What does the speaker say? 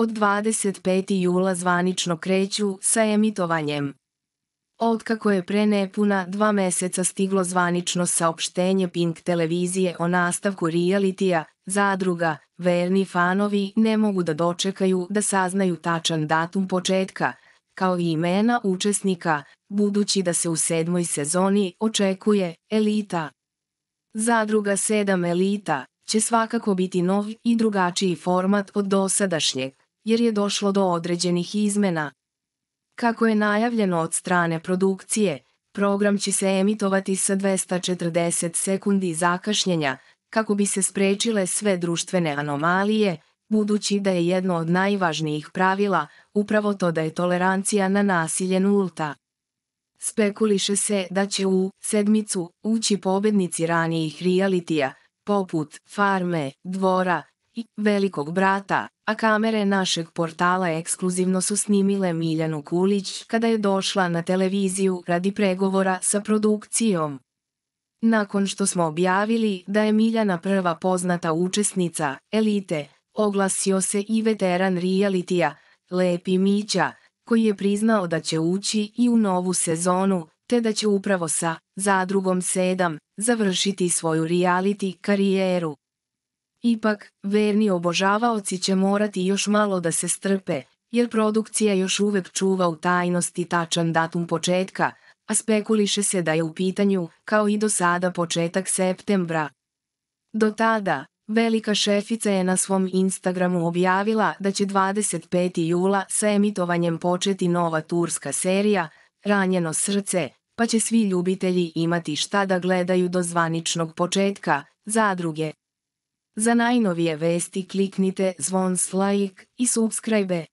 od 25. jula zvanično kreću sa emitovanjem. Otkako je pre nepuna dva meseca stiglo zvanično saopštenje Pink televizije o nastavku realitija, zadruga, verni fanovi ne mogu da dočekaju da saznaju tačan datum početka, kao i imena učesnika, budući da se u sedmoj sezoni očekuje elita. Zadruga 7 elita će svakako biti nov i drugačiji format od dosadašnjeg, jer je došlo do određenih izmena. Kako je najavljeno od strane produkcije, program će se emitovati sa 240 sekundi zakašnjenja, kako bi se sprečile sve društvene anomalije, budući da je jedno od najvažnijih pravila upravo to da je tolerancija na nasilje nulta. Spekuliše se da će u sedmicu ući pobednici ranijih realitija, poput Farme, Dvora, i Velikog brata, a kamere našeg portala ekskluzivno su snimile Miljanu Kulić kada je došla na televiziju radi pregovora sa produkcijom. Nakon što smo objavili da je Miljana prva poznata učesnica elite, oglasio se i veteran realitija, Lepi Mića, koji je priznao da će ući i u novu sezonu, te da će upravo sa Zadrugom 7 završiti svoju reality karijeru. Ipak, verni obožavaoci će morati još malo da se strpe, jer produkcija još uvek čuva u tajnosti tačan datum početka, a spekuliše se da je u pitanju, kao i do sada početak septembra. Do tada, velika šefica je na svom Instagramu objavila da će 25. jula sa emitovanjem početi nova turska serija Ranjeno srce, pa će svi ljubitelji imati šta da gledaju do zvaničnog početka, zadruge. Za najnovije vesti kliknite zvon s like i subscribe.